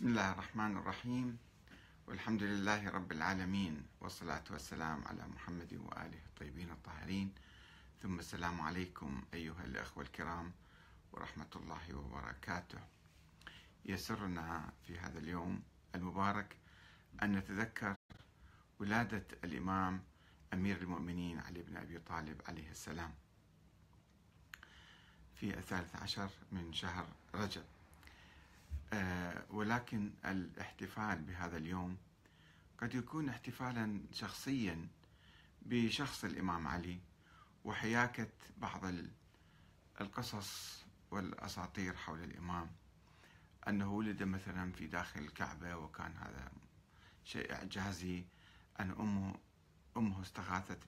بسم الله الرحمن الرحيم والحمد لله رب العالمين والصلاة والسلام على محمد وآله الطيبين الطاهرين ثم السلام عليكم أيها الأخوة الكرام ورحمة الله وبركاته يسرنا في هذا اليوم المبارك أن نتذكر ولادة الإمام أمير المؤمنين علي بن أبي طالب عليه السلام في الثالث عشر من شهر رجب آه، ولكن الاحتفال بهذا اليوم قد يكون احتفالا شخصيا بشخص الإمام علي وحياكة بعض القصص والأساطير حول الإمام أنه ولد مثلا في داخل الكعبة وكان هذا شيء إعجازي أن أمه أمه استغاثت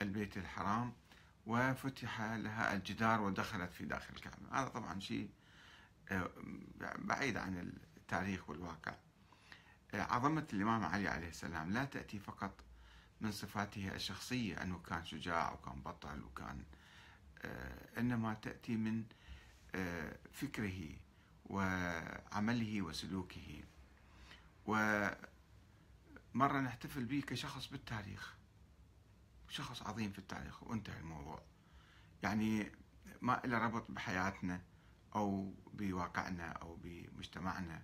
بالبيت الحرام وفتح لها الجدار ودخلت في داخل الكعبة هذا طبعا شيء آه، بعيد عن التاريخ والواقع آه، عظمة الإمام علي عليه السلام لا تأتي فقط من صفاته الشخصية أنه كان شجاع وكان بطل وكان آه، إنما تأتي من فكره وعمله وسلوكه ومرة نحتفل به كشخص بالتاريخ شخص عظيم في التاريخ وانتهى الموضوع يعني ما إلى ربط بحياتنا أو بواقعنا أو بمجتمعنا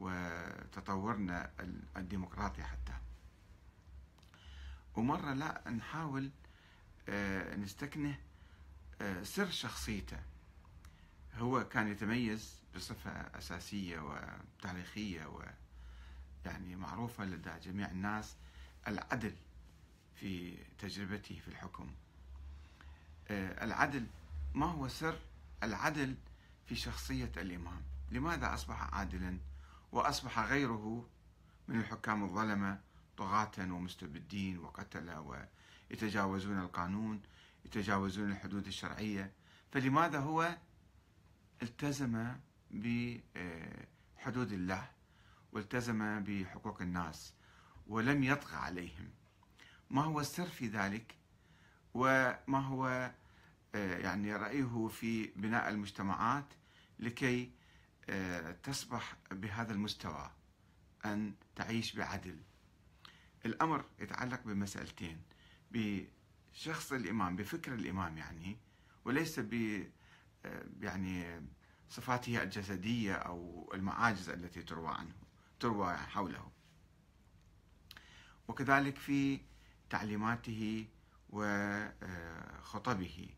وتطورنا الديمقراطي حتى ومرة لا نحاول آه، نستكنه آه، سر شخصيته هو كان يتميز بصفة أساسية وتاريخية و يعني معروفة لدى جميع الناس العدل في تجربته في الحكم آه، العدل ما هو سر العدل في شخصية الإمام لماذا أصبح عادلا وأصبح غيره من الحكام الظلمة طغاة ومستبدين وقتلة ويتجاوزون القانون يتجاوزون الحدود الشرعية فلماذا هو التزم بحدود آه، الله والتزم بحقوق الناس ولم يطغى عليهم ما هو السر في ذلك وما هو آه، يعني رأيه في بناء المجتمعات لكي آه، تصبح بهذا المستوى أن تعيش بعدل الأمر يتعلق بمسألتين بشخص الإمام بفكر الإمام يعني وليس ب آه، يعني صفاته الجسدية أو المعاجز التي تروى عنه تروى حوله وكذلك في تعليماته وخطبه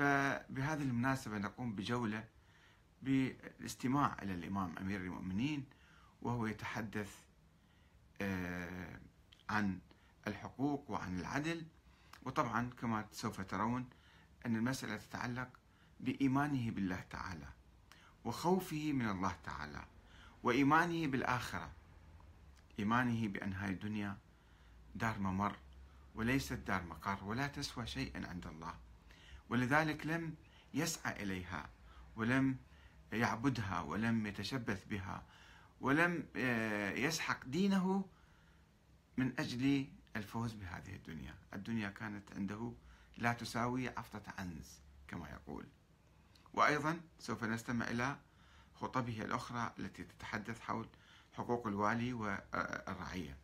آه، فبهذه المناسبة نقوم بجولة بالاستماع إلى الإمام أمير المؤمنين وهو يتحدث آه، عن الحقوق وعن العدل وطبعا كما سوف ترون أن المسألة تتعلق بإيمانه بالله تعالى وخوفه من الله تعالى وإيمانه بالآخرة إيمانه بأن هذه الدنيا دار ممر وليست دار مقر ولا تسوى شيئا عند الله ولذلك لم يسعى إليها ولم يعبدها ولم يتشبث بها ولم آه، يسحق دينه من أجل الفوز بهذه الدنيا الدنيا كانت عنده لا تساوي عفطة عنز كما يقول وأيضا سوف نستمع إلى خطبه الأخرى التي تتحدث حول حقوق الوالي والرعية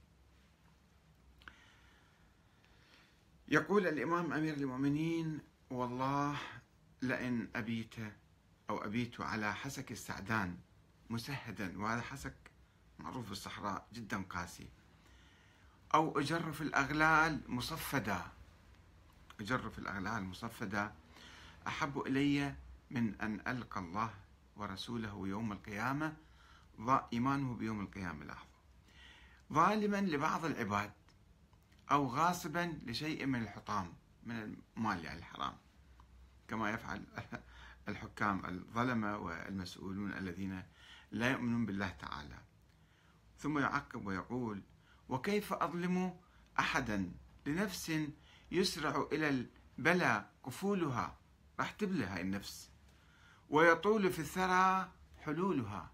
يقول الإمام أمير المؤمنين والله لئن أبيت أو أبيت على حسك السعدان مسهدا وهذا حسك معروف بالصحراء جدا قاسي أو أجرف الأغلال مصفدا أجرف الأغلال مصفدا أحب إلي من أن ألقى الله ورسوله يوم القيامة إيمانه بيوم القيامة لاحظوا ظالما لبعض العباد أو غاصبا لشيء من الحطام من المال يعني الحرام كما يفعل الحكام الظلمة والمسؤولون الذين لا يؤمنون بالله تعالى ثم يعقب ويقول وكيف أظلم أحدا لنفس يسرع إلى البلاء قفولها راح تبلى هاي النفس ويطول في الثرى حلولها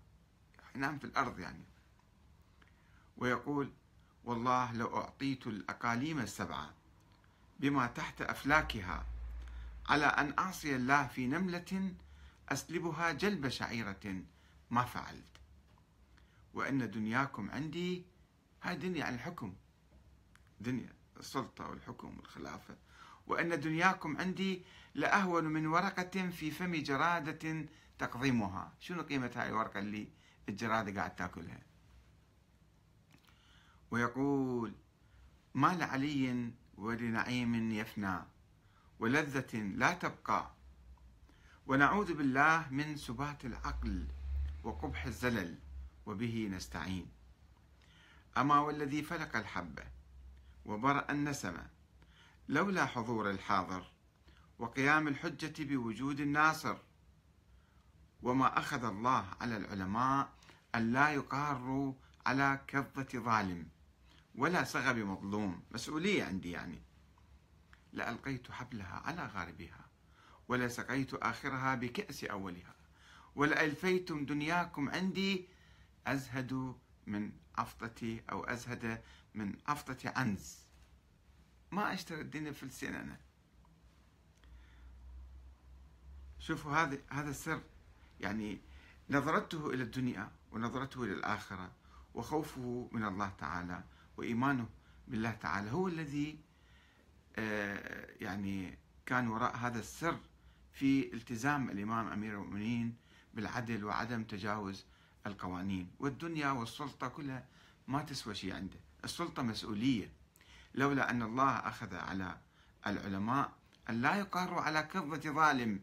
يعني نعم في الأرض يعني ويقول والله لو أعطيت الأقاليم السبعة بما تحت أفلاكها على أن أعصي الله في نملة أسلبها جلب شعيرة ما فعلت وأن دنياكم عندي هاي دنيا عن الحكم دنيا السلطة والحكم والخلافة وأن دنياكم عندي لأهون من ورقة في فم جرادة تقضيمها شنو قيمة هاي الورقة اللي الجرادة قاعد تاكلها ويقول ما لعلي ولنعيم يفنى ولذة لا تبقى ونعوذ بالله من سبات العقل وقبح الزلل وبه نستعين أما والذي فلق الحبة وبرأ النسمة لولا حضور الحاضر وقيام الحجة بوجود الناصر وما أخذ الله على العلماء أن لا يقاروا على كظة ظالم ولا صغب مظلوم مسؤولية عندي يعني لألقيت حبلها على غاربها ولسقيت آخرها بكأس أولها ولألفيتم دنياكم عندي أزهد من أفطتي أو أزهد من أفطتي عنز ما أشتري الدنيا في السنة أنا شوفوا هذا هذا السر يعني نظرته إلى الدنيا ونظرته إلى الآخرة وخوفه من الله تعالى وإيمانه بالله تعالى هو الذي آه، يعني كان وراء هذا السر في التزام الإمام أمير المؤمنين بالعدل وعدم تجاوز القوانين والدنيا والسلطة كلها ما تسوى شيء عنده السلطة مسؤولية لولا أن الله أخذ على العلماء أن لا يقروا على كظة ظالم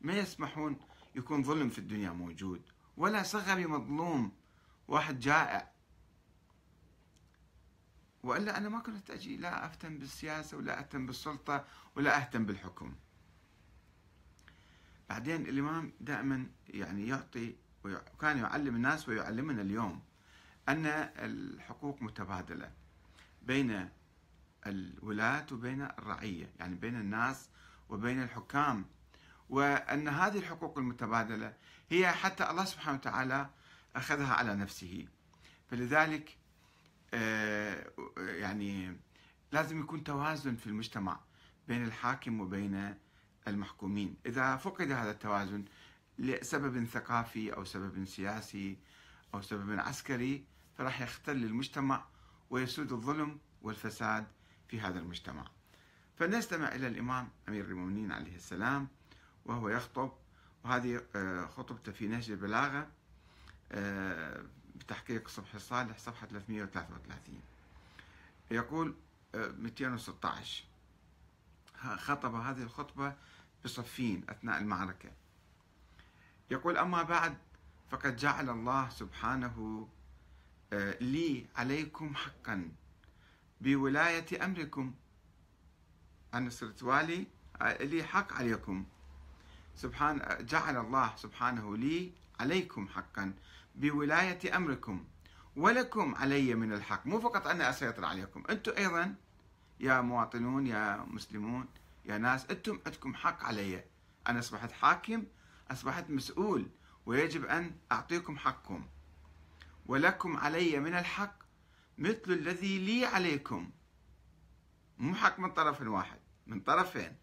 ما يسمحون يكون ظلم في الدنيا موجود ولا صغر مظلوم واحد جائع والا انا ما كنت اجي لا اهتم بالسياسه ولا اهتم بالسلطه ولا اهتم بالحكم. بعدين الامام دائما يعني يعطي وكان يعلم الناس ويعلمنا اليوم ان الحقوق متبادله بين الولاة وبين الرعية يعني بين الناس وبين الحكام وأن هذه الحقوق المتبادلة هي حتى الله سبحانه وتعالى أخذها على نفسه فلذلك آه، يعني لازم يكون توازن في المجتمع بين الحاكم وبين المحكومين إذا فقد هذا التوازن لسبب ثقافي أو سبب سياسي أو سبب عسكري فراح يختل المجتمع ويسود الظلم والفساد في هذا المجتمع فنستمع إلى الإمام أمير المؤمنين عليه السلام وهو يخطب وهذه آه، خطبته في نهج البلاغة آه، بتحقيق صبحي صالح صفحة 333 يقول 216 آه، خطب هذه الخطبة بصفين أثناء المعركة يقول أما بعد فقد جعل الله سبحانه آه، لي عليكم حقا بولاية أمركم أنا صرت والي آه، لي حق عليكم سبحان جعل الله سبحانه لي عليكم حقا بولاية أمركم ولكم علي من الحق مو فقط أنا أسيطر عليكم أنتم أيضا يا مواطنون يا مسلمون يا ناس أنتم عندكم حق علي أنا أصبحت حاكم أصبحت مسؤول ويجب أن أعطيكم حقكم ولكم علي من الحق مثل الذي لي عليكم مو حق من طرف واحد من طرفين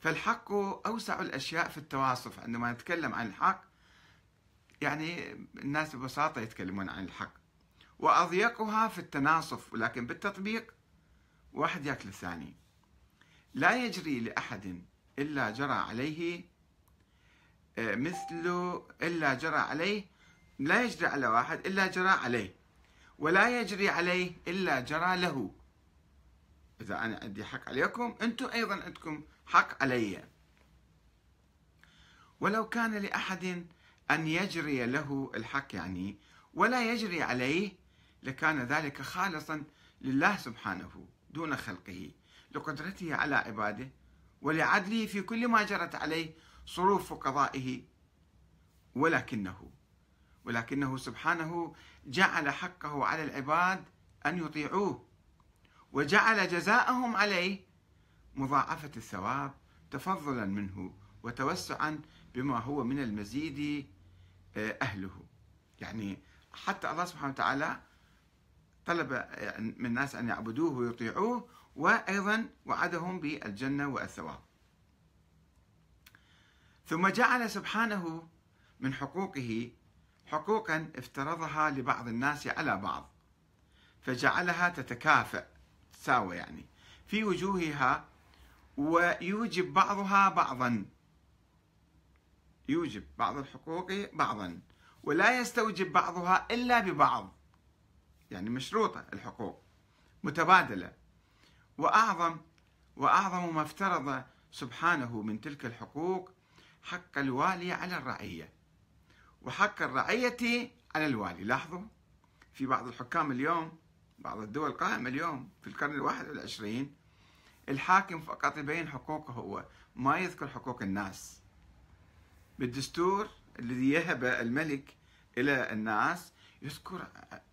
فالحق أوسع الأشياء في التواصف عندما نتكلم عن الحق يعني الناس ببساطة يتكلمون عن الحق وأضيقها في التناصف ولكن بالتطبيق واحد ياكل الثاني لا يجري لأحد إلا جرى عليه آه، مثل إلا جرى عليه لا يجري على واحد إلا جرى عليه ولا يجري عليه إلا جرى له إذا أنا عندي حق عليكم أنتم أيضا عندكم حق علي ولو كان لأحد أن يجري له الحق يعني ولا يجري عليه لكان ذلك خالصا لله سبحانه دون خلقه لقدرته على عباده ولعدله في كل ما جرت عليه صروف قضائه ولكنه ولكنه سبحانه جعل حقه على العباد أن يطيعوه وجعل جزاءهم عليه مضاعفة الثواب تفضلا منه وتوسعا بما هو من المزيد آه، أهله يعني حتى الله سبحانه وتعالى طلب آه، من الناس أن يعبدوه ويطيعوه وأيضا وعدهم بالجنة والثواب ثم جعل سبحانه من حقوقه حقوقا افترضها لبعض الناس على بعض فجعلها تتكافئ تساوى يعني في وجوهها ويوجب بعضها بعضا يوجب بعض الحقوق بعضا ولا يستوجب بعضها إلا ببعض يعني مشروطة الحقوق متبادلة وأعظم وأعظم ما افترض سبحانه من تلك الحقوق حق الوالي على الرعية وحق الرعية على الوالي لاحظوا في بعض الحكام اليوم بعض الدول قائمة اليوم في القرن الواحد والعشرين الحاكم فقط يبين حقوقه هو ما يذكر حقوق الناس بالدستور الذي يهب الملك إلى الناس يذكر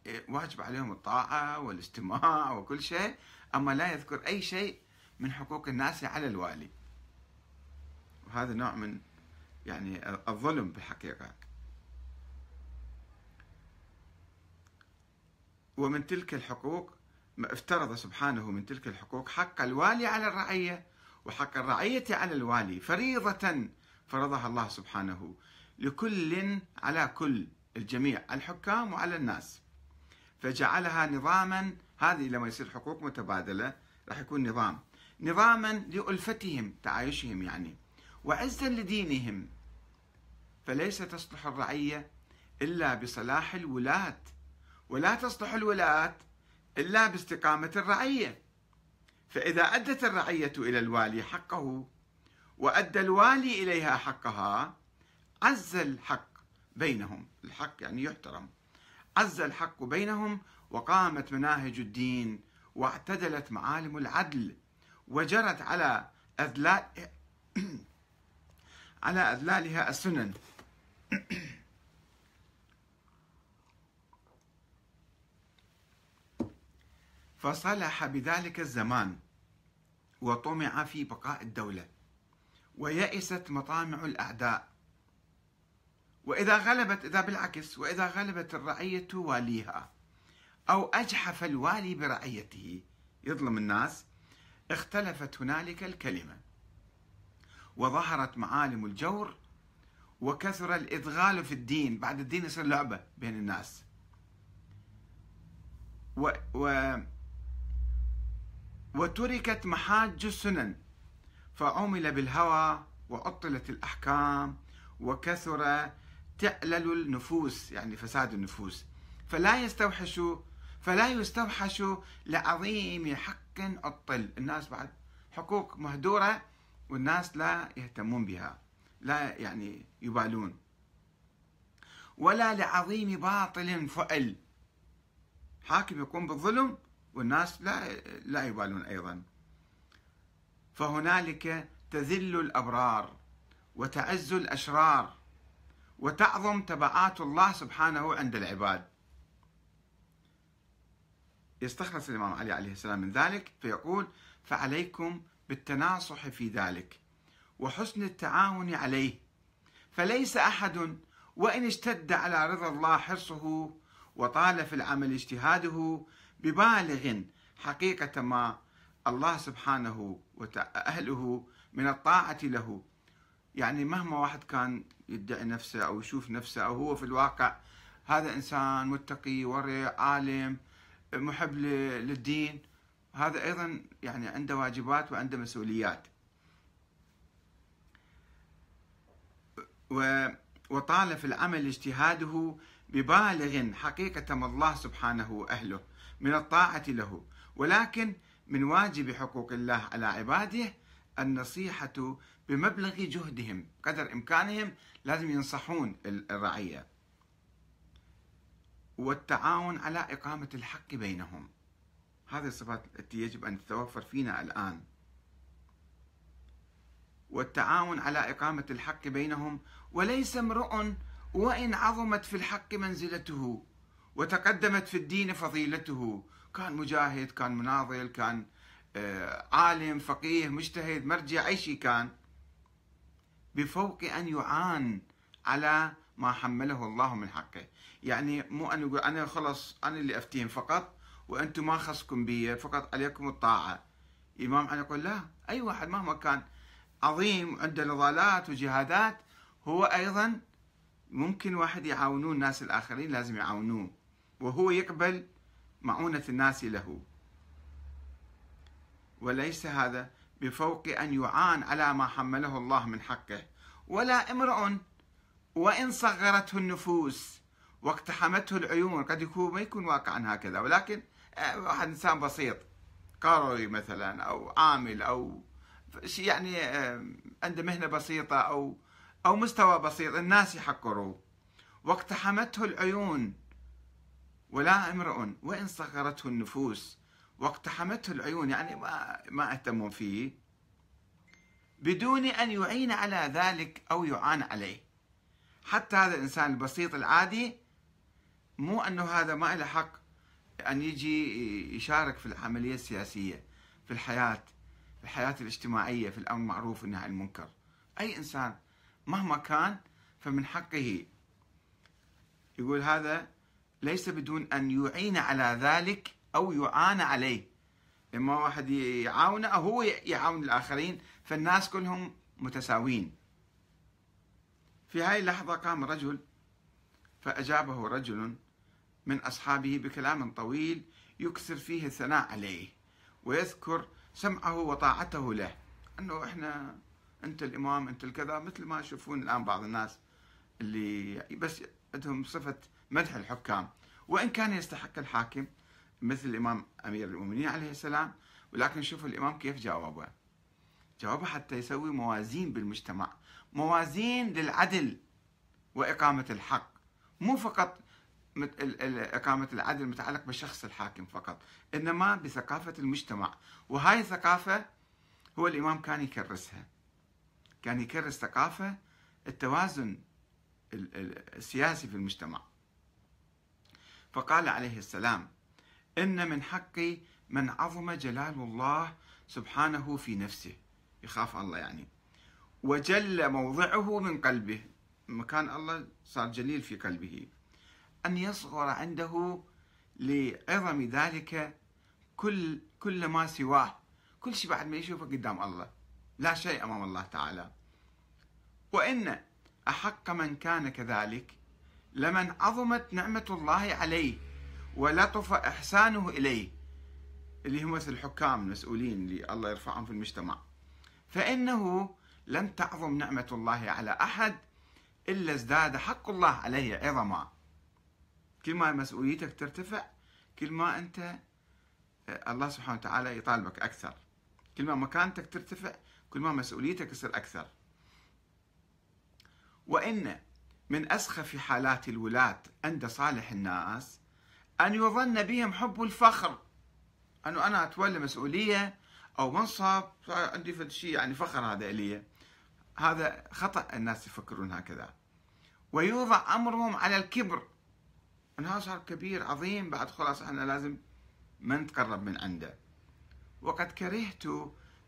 آه، واجب عليهم الطاعة والاستماع وكل شيء أما لا يذكر أي شيء من حقوق الناس على الوالي وهذا نوع من يعني الظلم بالحقيقة ومن تلك الحقوق ما افترض سبحانه من تلك الحقوق حق الوالي على الرعية وحق الرعية على الوالي فريضة فرضها الله سبحانه لكل على كل الجميع الحكام وعلى الناس فجعلها نظاما هذه لما يصير حقوق متبادلة راح يكون نظام نظاما لألفتهم تعايشهم يعني وعزا لدينهم فليس تصلح الرعية إلا بصلاح الولاة ولا تصلح الولاة إلا باستقامة الرعية فإذا أدت الرعية إلى الوالي حقه وأدى الوالي إليها حقها عز الحق بينهم الحق يعني يحترم عز الحق بينهم وقامت مناهج الدين واعتدلت معالم العدل وجرت على أذلال على أذلالها السنن فصلح بذلك الزمان وطمع في بقاء الدوله ويئست مطامع الأعداء وإذا غلبت إذا بالعكس وإذا غلبت الرعية واليها أو أجحف الوالي برعيته يظلم الناس اختلفت هنالك الكلمة وظهرت معالم الجور وكثر الإدغال في الدين بعد الدين يصير لعبة بين الناس و, و وتركت محاج السنن فعُمل بالهوى وعطلت الأحكام وكثر تعلل النفوس يعني فساد النفوس فلا يستوحش فلا يستوحش لعظيم حق عطل الناس بعد حقوق مهدورة والناس لا يهتمون بها لا يعني يبالون ولا لعظيم باطل فعل حاكم يقوم بالظلم والناس لا لا يبالون أيضاً فهنالك تذل الابرار وتعز الاشرار وتعظم تبعات الله سبحانه عند العباد يستخلص الامام علي عليه السلام من ذلك فيقول فعليكم بالتناصح في ذلك وحسن التعاون عليه فليس احد وان اشتد على رضا الله حرصه وطال في العمل اجتهاده ببالغ حقيقه ما الله سبحانه وأهله من الطاعة له يعني مهما واحد كان يدعي نفسه أو يشوف نفسه أو هو في الواقع هذا إنسان متقي ورع عالم محب للدين هذا أيضا يعني عنده واجبات وعنده مسؤوليات وطال في العمل اجتهاده ببالغ حقيقة ما الله سبحانه وأهله من الطاعة له ولكن من واجب حقوق الله على عباده النصيحة بمبلغ جهدهم قدر إمكانهم لازم ينصحون الرعية والتعاون على إقامة الحق بينهم هذه الصفات التي يجب أن تتوفر فينا الآن والتعاون على إقامة الحق بينهم وليس امرؤ وإن عظمت في الحق منزلته وتقدمت في الدين فضيلته كان مجاهد كان مناضل كان آه، عالم فقيه مجتهد مرجع أي شيء كان بفوق أن يعان على ما حمله الله من حقه يعني مو أن يقول أنا خلص أنا اللي أفتيهم فقط وأنتم ما خصكم بي فقط عليكم الطاعة إمام أنا يقول لا أي واحد مهما كان عظيم عنده نضالات وجهادات هو أيضا ممكن واحد يعاونون الناس الآخرين لازم يعاونوه وهو يقبل معونة الناس له وليس هذا بفوق أن يعان على ما حمله الله من حقه ولا امرأ وإن صغرته النفوس واقتحمته العيون قد يكون ما يكون واقعا هكذا ولكن آه، واحد إنسان بسيط قاروري مثلا أو عامل أو يعني آه، عنده مهنة بسيطة أو أو مستوى بسيط الناس يحقروه واقتحمته العيون ولا امرؤ وإن صغرته النفوس واقتحمته العيون يعني ما, ما اهتموا فيه بدون أن يعين على ذلك أو يعان عليه حتى هذا الإنسان البسيط العادي مو أنه هذا ما له حق أن يجي يشارك في العملية السياسية في الحياة في الحياة الاجتماعية في الأمر المعروف والنهي عن المنكر أي إنسان مهما كان فمن حقه يقول هذا ليس بدون أن يعين على ذلك أو يعان عليه إما واحد يعاونه أو هو يعاون الآخرين فالناس كلهم متساوين في هاي اللحظة قام رجل فأجابه رجل من أصحابه بكلام طويل يكثر فيه الثناء عليه ويذكر سمعه وطاعته له أنه إحنا أنت الإمام أنت الكذا مثل ما يشوفون الآن بعض الناس اللي بس عندهم صفة مدح الحكام وإن كان يستحق الحاكم مثل الإمام أمير المؤمنين عليه السلام ولكن شوفوا الإمام كيف جاوبه جاوبه حتى يسوي موازين بالمجتمع موازين للعدل وإقامة الحق مو فقط إقامة العدل متعلق بشخص الحاكم فقط إنما بثقافة المجتمع وهاي الثقافة هو الإمام كان يكرسها كان يكرس ثقافة التوازن السياسي في المجتمع فقال عليه السلام إن من حقي من عظم جلال الله سبحانه في نفسه يخاف الله يعني وجل موضعه من قلبه مكان الله صار جليل في قلبه أن يصغر عنده لعظم ذلك كل كل ما سواه كل شيء بعد ما يشوفه قدام الله لا شيء أمام الله تعالى وإن أحق من كان كذلك لمن عظمت نعمة الله عليه ولطف إحسانه إليه اللي هم مثل الحكام المسؤولين اللي الله يرفعهم في المجتمع فإنه لم تعظم نعمة الله على أحد إلا ازداد حق الله عليه عظما كل ما مسؤوليتك ترتفع كل ما أنت آه، الله سبحانه وتعالى يطالبك أكثر كل ما مكانتك ترتفع كل ما مسؤوليتك تصير أكثر وإن من أسخف حالات الولاة عند صالح الناس أن يظن بهم حب الفخر أنه أنا أتولى مسؤولية أو منصب عندي فد شيء يعني فخر هذا إلي هذا خطأ الناس يفكرون هكذا ويوضع أمرهم على الكبر أنه هذا صار كبير عظيم بعد خلاص احنا لازم ما نتقرب من عنده وقد كرهت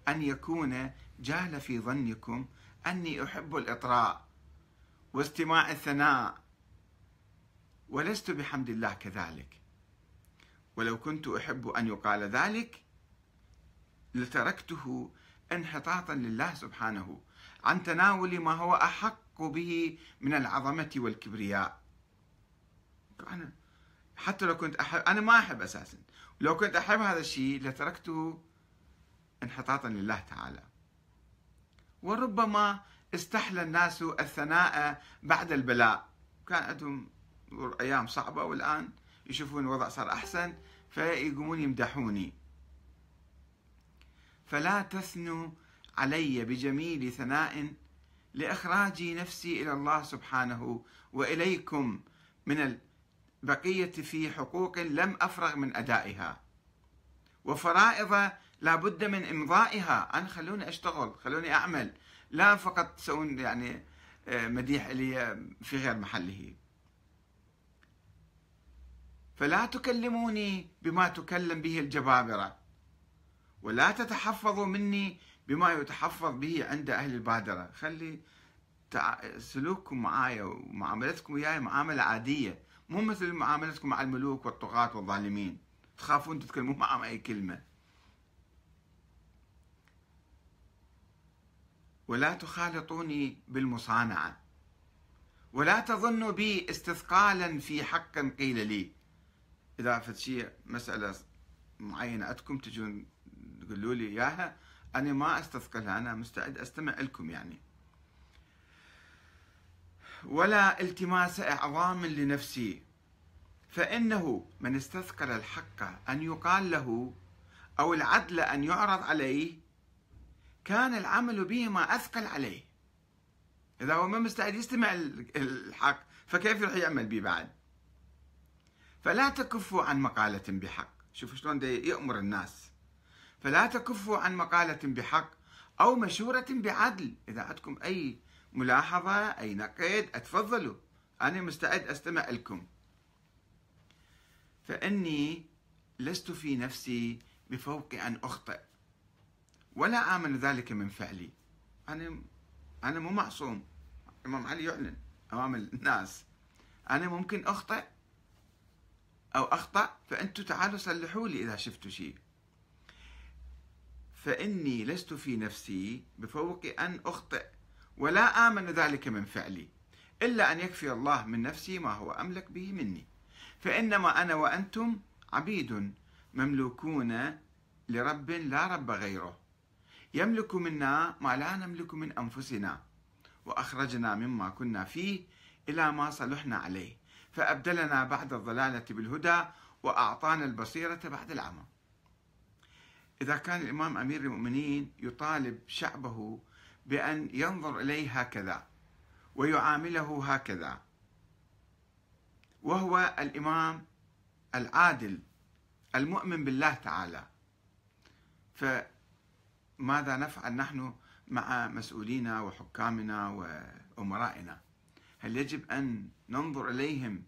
أن يكون جال في ظنكم أني أحب الإطراء واستماع الثناء ولست بحمد الله كذلك ولو كنت أحب أن يقال ذلك لتركته انحطاطا لله سبحانه عن تناول ما هو أحق به من العظمة والكبرياء أنا حتى لو كنت أحب أنا ما أحب أساسا لو كنت أحب هذا الشيء لتركته انحطاطا لله تعالى وربما استحلى الناس الثناء بعد البلاء كان عندهم أيام صعبة والآن يشوفون الوضع صار أحسن فيقومون يمدحوني فلا تثنوا علي بجميل ثناء لإخراج نفسي إلى الله سبحانه وإليكم من البقية في حقوق لم أفرغ من أدائها وفرائض لابد من إمضائها أنا خلوني أشتغل خلوني أعمل لا فقط تسوون يعني آه، مديح إلي في غير محله فلا تكلموني بما تكلم به الجبابرة ولا تتحفظوا مني بما يتحفظ به عند أهل البادرة خلي سلوككم معايا ومعاملتكم وياي معاملة عادية مو مثل معاملتكم مع الملوك والطغاة والظالمين تخافون تتكلمون معهم أي كلمة ولا تخالطوني بالمصانعة ولا تظنوا بي استثقالا في حق قيل لي إذا في شيء مسألة معينة عندكم تجون تقولوا لي إياها أنا ما أستثقلها أنا مستعد أستمع لكم يعني ولا التماس إعظام لنفسي فإنه من استثقل الحق أن يقال له أو العدل أن يعرض عليه كان العمل بهما أثقل عليه إذا هو ما مستعد يستمع الحق فكيف راح يعمل به بعد فلا تكفوا عن مقالة بحق شوفوا شلون يأمر الناس فلا تكفوا عن مقالة بحق أو مشورة بعدل إذا عندكم أي ملاحظة أي نقد أتفضلوا أنا مستعد أستمع لكم فإني لست في نفسي بفوق أن أخطئ ولا آمن ذلك من فعلي أنا أنا مو معصوم الإمام علي يعلن أمام الناس أنا ممكن أخطئ أو أخطأ فأنتم تعالوا صلحوا لي إذا شفتوا شيء فإني لست في نفسي بفوق أن أخطئ ولا آمن ذلك من فعلي إلا أن يكفي الله من نفسي ما هو أملك به مني فإنما أنا وأنتم عبيد مملوكون لرب لا رب غيره يملك منا ما لا نملك من أنفسنا وأخرجنا مما كنا فيه إلى ما صلحنا عليه فأبدلنا بعد الضلالة بالهدى وأعطانا البصيرة بعد العمى إذا كان الإمام أمير المؤمنين يطالب شعبه بأن ينظر إليه هكذا ويعامله هكذا وهو الإمام العادل المؤمن بالله تعالى ف ماذا نفعل نحن مع مسؤولينا وحكامنا وأمرائنا هل يجب أن ننظر إليهم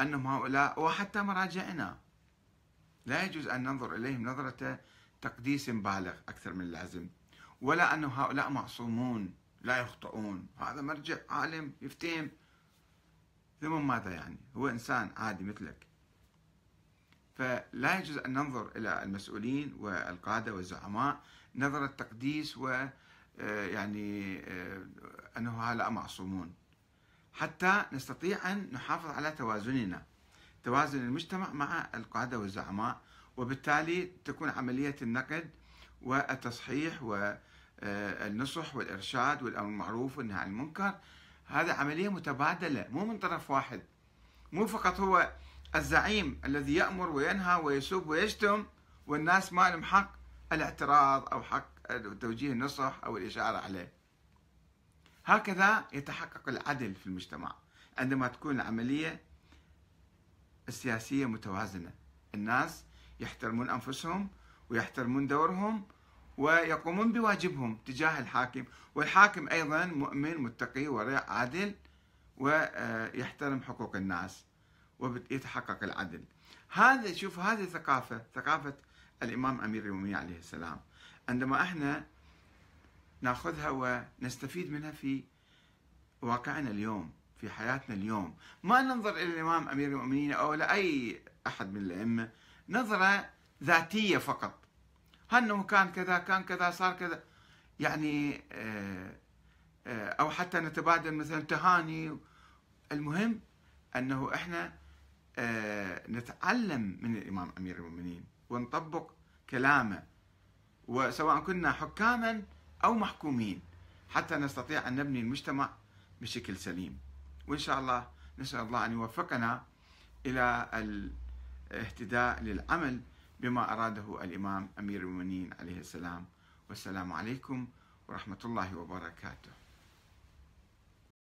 أنهم هؤلاء وحتى مراجعنا لا يجوز أن ننظر إليهم نظرة تقديس بالغ أكثر من اللازم ولا أن هؤلاء معصومون لا يخطئون هذا مرجع عالم يفتهم ثم ماذا يعني هو إنسان عادي مثلك فلا يجوز أن ننظر إلى المسؤولين والقادة والزعماء نظرة تقديس و آه، يعني آه، أنه هؤلاء معصومون حتى نستطيع أن نحافظ على توازننا توازن المجتمع مع القادة والزعماء وبالتالي تكون عملية النقد والتصحيح والنصح آه، والإرشاد والأمر المعروف والنهي عن المنكر هذا عملية متبادلة مو من طرف واحد مو فقط هو الزعيم الذي يأمر وينهى ويسب ويشتم والناس ما لهم حق الاعتراض أو حق توجيه النصح أو الإشارة عليه هكذا يتحقق العدل في المجتمع عندما تكون العملية السياسية متوازنة الناس يحترمون أنفسهم ويحترمون دورهم ويقومون بواجبهم تجاه الحاكم والحاكم أيضا مؤمن متقي ورع عادل ويحترم حقوق الناس ويتحقق العدل هذا شوف هذه ثقافة ثقافة الإمام أمير المؤمنين عليه السلام عندما احنا ناخذها ونستفيد منها في واقعنا اليوم في حياتنا اليوم ما ننظر إلى الإمام أمير المؤمنين أو لأي أحد من الأئمة نظرة ذاتية فقط أنه كان كذا كان كذا صار كذا يعني آه، آه، أو حتى نتبادل مثلا تهاني المهم أنه إحنا آه، نتعلم من الإمام أمير المؤمنين ونطبق كلامه وسواء كنا حكاما أو محكومين حتى نستطيع أن نبني المجتمع بشكل سليم وإن شاء الله نسأل الله أن يوفقنا إلى الاهتداء للعمل بما أراده الإمام أمير المؤمنين عليه السلام والسلام عليكم ورحمة الله وبركاته